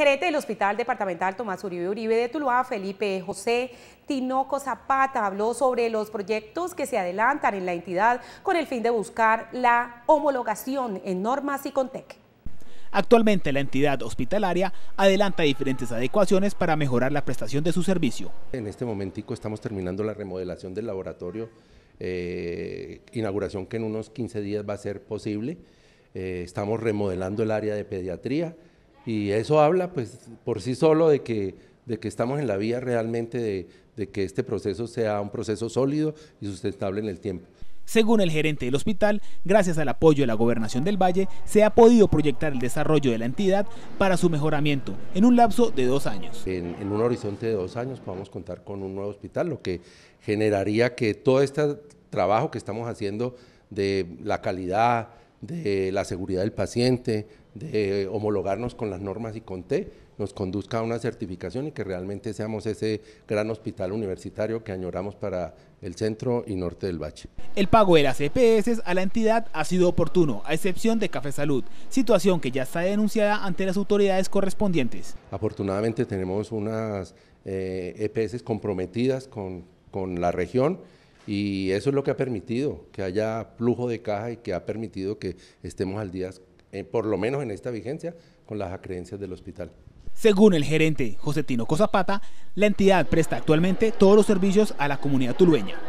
gerente del Hospital Departamental Tomás Uribe Uribe de Tuluá, Felipe José Tinoco Zapata, habló sobre los proyectos que se adelantan en la entidad con el fin de buscar la homologación en normas y Contec. Actualmente la entidad hospitalaria adelanta diferentes adecuaciones para mejorar la prestación de su servicio. En este momentico estamos terminando la remodelación del laboratorio, eh, inauguración que en unos 15 días va a ser posible. Eh, estamos remodelando el área de pediatría, y eso habla pues por sí solo de que, de que estamos en la vía realmente de, que este proceso sea un proceso sólido y sustentable en el tiempo. Según el gerente del hospital, gracias al apoyo de la gobernación del Valle, se ha podido proyectar el desarrollo de la entidad para su mejoramiento en un lapso de dos años. En, en un horizonte de dos años podamos contar con un nuevo hospital, lo que generaría que todo este trabajo que estamos haciendo de la calidad, de la seguridad del paciente, de homologarnos con las normas y con T, nos conduzca a una certificación y que realmente seamos ese gran hospital universitario que añoramos para el centro y norte del bache. El pago de las EPS a la entidad ha sido oportuno, a excepción de Café Salud, situación que ya está denunciada ante las autoridades correspondientes. Afortunadamente tenemos unas EPS eh, e comprometidas con, con la región y eso es lo que ha permitido que haya flujo de caja y que ha permitido que estemos al día, eh, por lo menos en esta vigencia, con las acreencias del hospital. Según el gerente José Tino Cosapata, la entidad presta actualmente todos los servicios a la comunidad tulueña.